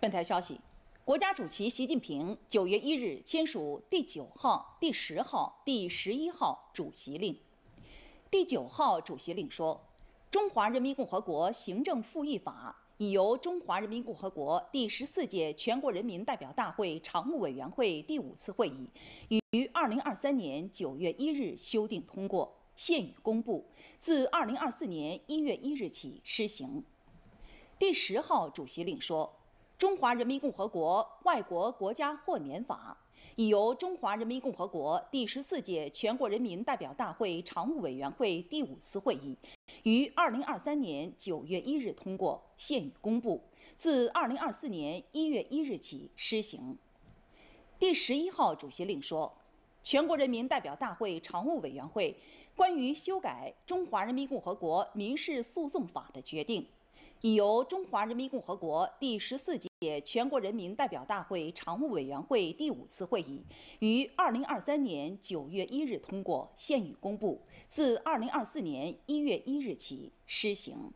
本台消息，国家主席习近平九月一日签署第九号、第十号、第十一号主席令。第九号主席令说，《中华人民共和国行政复议法》已由中华人民共和国第十四届全国人民代表大会常务委员会第五次会议于二零二三年九月一日修订通过，现予公布，自二零二四年一月一日起施行。第十号主席令说。《中华人民共和国外国国家豁免法》已由中华人民共和国第十四届全国人民代表大会常务委员会第五次会议于二零二三年九月一日通过，现予公布，自二零二四年一月一日起施行。第十一号主席令说，《全国人民代表大会常务委员会关于修改〈中华人民共和国民事诉讼法〉的决定》。已由中华人民共和国第十四届全国人民代表大会常务委员会第五次会议于二零二三年九月一日通过，现予公布，自二零二四年一月一日起施行。